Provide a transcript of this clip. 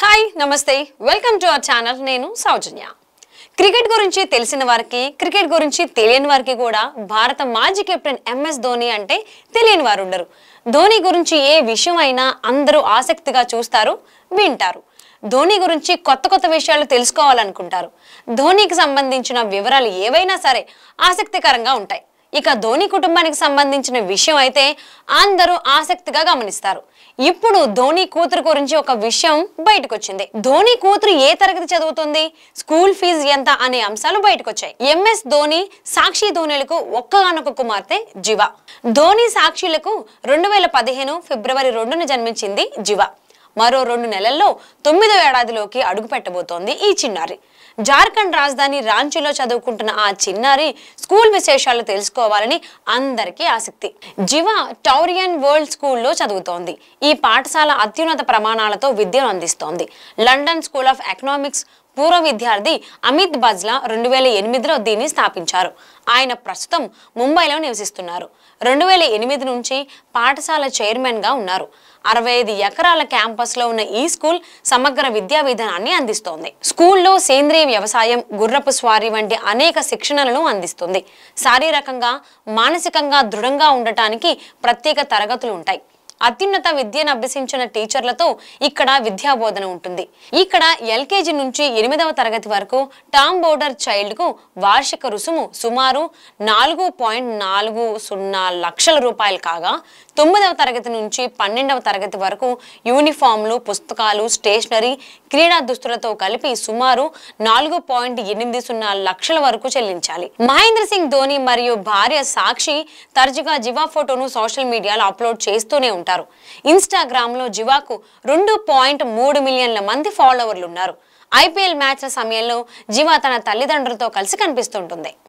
hi నమస్తే welcome to our channel నేను సౌజన్య cricket గురించి తెలిసిన వారికి క్రికెట్ గురించి తెలియని వారికి కూడా భారత మాజీ కెప్టెన్ ఎంఎస్ ధోని అంటే తెలియని వారు ఉండరు ధోని గురించి ఏ విషయం అయినా అందరూ ఆసక్తిగా చూస్తారు వింటారు ధోని గురించి కొత్త కొత్త విషయాలు తెలుసుకోవాలనుకుంటారు ధోనికి సంబంధించిన వివరాలు ఏవైనా సరే ఆసక్తికరంగా ఉంటాయి ఇక ధోని కుటుంబానికి సంబంధించిన విషయం అయితే అందరూ ఆసక్తిగా గమనిస్తారు ఇప్పుడు ధోని కూతురు గురించి ఒక విషయం బయటకొచ్చింది ధోని కూతురు ఏ తరగతి చదువుతుంది స్కూల్ ఫీజు ఎంత అనే అంశాలు బయటకొచ్చాయి ఎంఎస్ ధోని సాక్షి ధోనిలకు ఒక్కగానొక కుమార్తె జివ ధోని సాక్షిలకు రెండు వేల పదిహేను ఫిబ్రవరి రెండున జన్మించింది జివ మరో రెండు నెలల్లో తొమ్మిదో ఏడాదిలోకి అడుగు పెట్టబోతోంది ఈ చిన్నారి జార్ఖండ్ రాజధాని రాంచీలో చదువుకుంటున్న ఆ చిన్నారి స్కూల్ విశేషాలు తెలుసుకోవాలని అందరికీ ఆసక్తి జివా టౌరియన్ వరల్డ్ స్కూల్లో చదువుతోంది ఈ పాఠశాల అత్యున్నత ప్రమాణాలతో విద్యను అందిస్తోంది లండన్ స్కూల్ ఆఫ్ ఎకనామిక్స్ పూర్వ విద్యార్థి అమిత్ బజ్లా రెండు వేల ఎనిమిదిలో దీన్ని స్థాపించారు ఆయన ప్రస్తుతం ముంబైలో నివసిస్తున్నారు రెండు వేల ఎనిమిది నుంచి పాఠశాల చైర్మన్గా ఉన్నారు అరవై ఐదు ఎకరాల క్యాంపస్లో ఉన్న ఈ స్కూల్ సమగ్ర విద్యా విధానాన్ని అందిస్తోంది స్కూల్లో సేంద్రియ వ్యవసాయం గుర్రపు స్వారీ వంటి అనేక శిక్షణలను అందిస్తుంది శారీరకంగా మానసికంగా దృఢంగా ఉండటానికి ప్రత్యేక తరగతులు ఉంటాయి అత్యున్నత విద్యను అభ్యసించిన టీచర్లతో ఇక్కడ విద్యాబోధన ఉంటుంది ఇక్కడ ఎల్కేజీ నుంచి ఎనిమిదవ తరగతి వరకు టామ్ బోర్డర్ చైల్డ్కు వార్షిక రుసుము సుమారు నాలుగు పాయింట్ నాలుగు సున్నా లక్షల రూపాయలు కాగా తొమ్మిదవ తరగతి నుంచి పన్నెండవ తరగతి వరకు యూనిఫామ్లు పుస్తకాలు స్టేషనరీ క్రీడా దుస్తులతో కలిపి సుమారు నాలుగు పాయింట్ ఎనిమిది సున్నా లక్షల వరకు చెల్లించాలి మహేంద్ర సింగ్ ధోని మరియు భార్య సాక్షి తరచుగా జివా ఫోటోను సోషల్ మీడియాలో అప్లోడ్ చేస్తూనే ఉంటారు అంటారు లో జివాకు రెండు పాయింట్ మూడు మిలియన్ల మంది ఫాలోవర్లు ఉన్నారు ఐపీఎల్ మ్యాచ్ల సమయంలో జివా తన తల్లిదండ్రులతో కలిసి కనిపిస్తుంటుంది